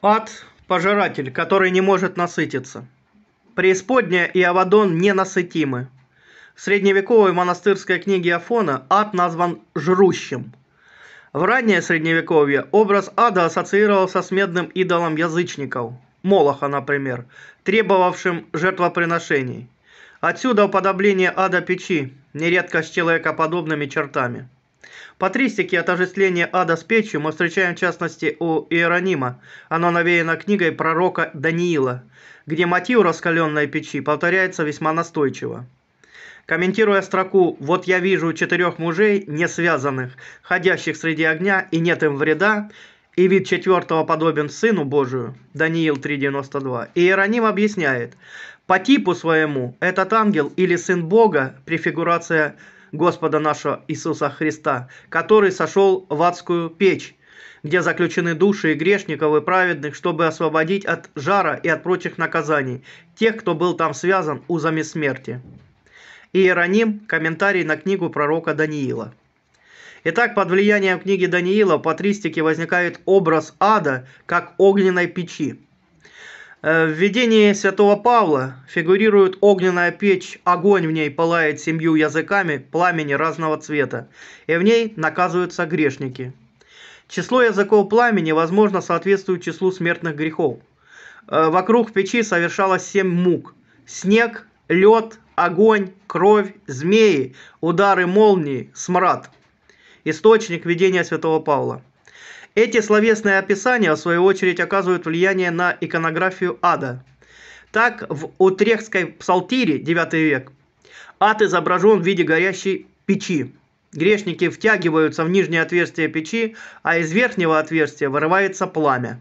Ад – пожиратель, который не может насытиться. Преисподняя и Авадон ненасытимы. В средневековой монастырской книге Афона ад назван «жрущим». В раннее средневековье образ ада ассоциировался с медным идолом язычников, Молоха, например, требовавшим жертвоприношений. Отсюда уподобление ада печи, нередко с человекоподобными чертами – по тристике отождествление ада с печью мы встречаем в частности у Иеронима. Оно навеяно книгой пророка Даниила, где мотив раскаленной печи повторяется весьма настойчиво. Комментируя строку «Вот я вижу четырех мужей, не связанных, ходящих среди огня, и нет им вреда», и вид четвертого подобен Сыну Божию, Даниил 3.92, Иероним объясняет, по типу своему этот ангел или Сын Бога, префигурация Господа нашего Иисуса Христа, который сошел в адскую печь, где заключены души и грешников, и праведных, чтобы освободить от жара и от прочих наказаний тех, кто был там связан узами смерти. Иероним. Комментарий на книгу пророка Даниила. Итак, под влиянием книги Даниила в патристике возникает образ ада как огненной печи. Э, в видении святого Павла фигурирует огненная печь, огонь в ней пылает семью языками пламени разного цвета, и в ней наказываются грешники. Число языков пламени, возможно, соответствует числу смертных грехов. Э, вокруг печи совершалось семь мук. Снег, лед, огонь, кровь, змеи, удары молнии, смрад. Источник видения святого Павла – эти словесные описания, в свою очередь, оказывают влияние на иконографию ада. Так, в Утрехской псалтире, 9 век, ад изображен в виде горящей печи. Грешники втягиваются в нижнее отверстие печи, а из верхнего отверстия вырывается пламя.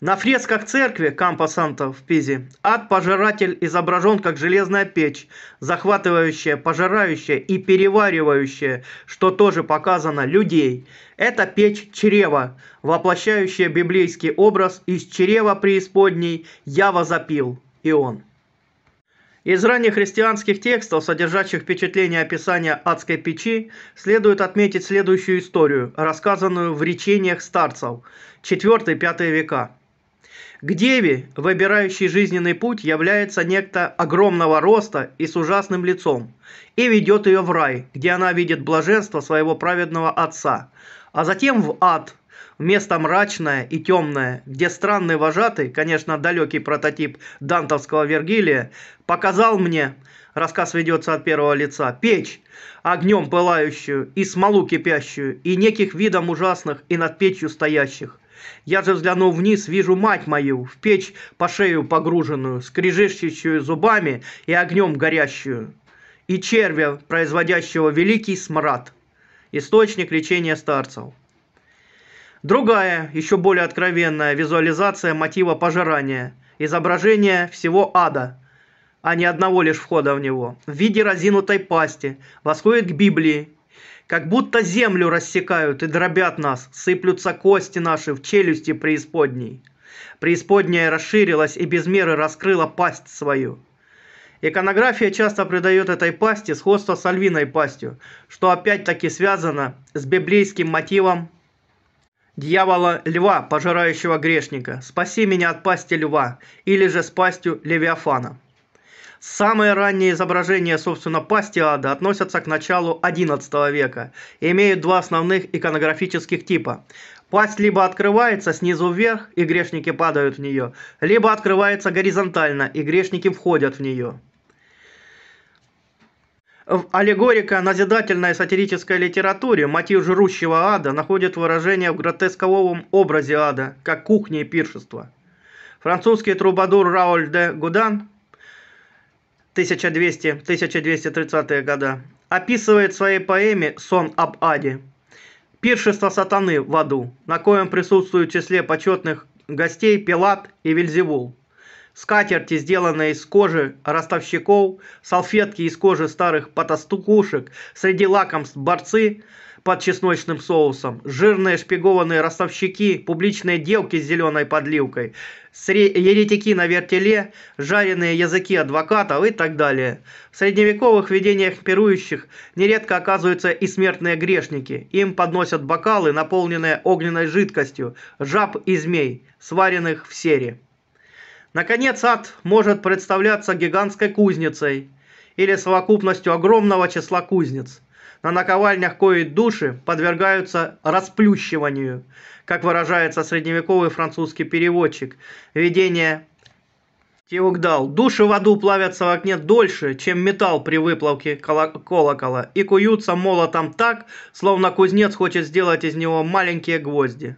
На фресках церкви Кампо Санта в Пизе ад-пожиратель изображен как железная печь, захватывающая, пожирающая и переваривающая, что тоже показано, людей. Это печь чрева, воплощающая библейский образ из чрева преисподней «Я возопил» и он. Из ранних христианских текстов, содержащих впечатление описания адской печи, следует отметить следующую историю, рассказанную в речениях старцев 4-5 века. К деве, выбирающей жизненный путь, является некто огромного роста и с ужасным лицом, и ведет ее в рай, где она видит блаженство своего праведного отца, а затем в ад, место мрачное и темное, где странный вожатый, конечно, далекий прототип дантовского Вергилия, показал мне, рассказ ведется от первого лица, печь, огнем пылающую и смолу кипящую, и неких видом ужасных и над печью стоящих – я же взглянул вниз, вижу мать мою, в печь по шею погруженную, скрежещущую зубами и огнем горящую, и червя, производящего великий смрад, источник лечения старцев. Другая, еще более откровенная визуализация мотива пожирания, изображение всего ада, а не одного лишь входа в него, в виде разинутой пасти, восходит к Библии, как будто землю рассекают и дробят нас, сыплются кости наши в челюсти преисподней. Преисподняя расширилась и без меры раскрыла пасть свою. Иконография часто придает этой пасти сходство с альвиной пастью, что опять-таки связано с библейским мотивом дьявола-льва, пожирающего грешника. «Спаси меня от пасти льва» или же «с пастью Левиафана». Самые ранние изображения, собственно, пасти ада относятся к началу XI века и имеют два основных иконографических типа. Пасть либо открывается снизу вверх, и грешники падают в нее, либо открывается горизонтально, и грешники входят в нее. В аллегорико-назидательной сатирической литературе мотив жрущего ада находит выражение в гротесковом образе ада, как кухни и пиршества. Французский трубадур Рауль де Гудан 1200-1230 года, описывает в своей поэме «Сон об Аде» пиршество сатаны в аду, на коем присутствуют в числе почетных гостей Пилат и Вильзевул. Скатерти, сделанные из кожи ростовщиков, салфетки из кожи старых потастукушек, среди лакомств борцы, под чесночным соусом, жирные шпигованные ростовщики, публичные делки с зеленой подливкой, еретики на вертеле, жареные языки адвокатов и так далее. В средневековых видениях пирующих нередко оказываются и смертные грешники. Им подносят бокалы, наполненные огненной жидкостью, жаб и змей, сваренных в сере. Наконец, ад может представляться гигантской кузницей или совокупностью огромного числа кузнец – на наковальнях коих души подвергаются расплющиванию, как выражается средневековый французский переводчик. Видение Теугдал. Души в аду плавятся в окне дольше, чем металл при выплавке колокола, и куются молотом так, словно кузнец хочет сделать из него маленькие гвозди.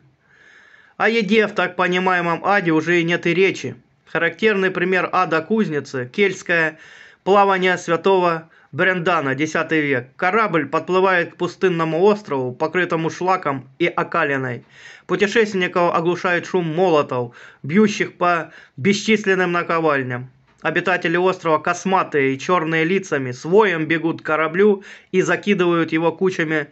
О еде в так понимаемом аде уже и нет и речи. Характерный пример ада кузницы – кельтское плавание святого Брендана, X век. Корабль подплывает к пустынному острову, покрытому шлаком и окалиной. Путешественников оглушает шум молотов, бьющих по бесчисленным наковальням. Обитатели острова косматые и черные лицами с воем бегут к кораблю и закидывают его кучами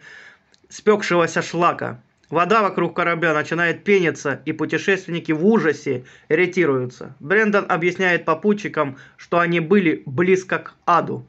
спекшегося шлака. Вода вокруг корабля начинает пениться, и путешественники в ужасе ретируются. Брендон объясняет попутчикам, что они были близко к аду.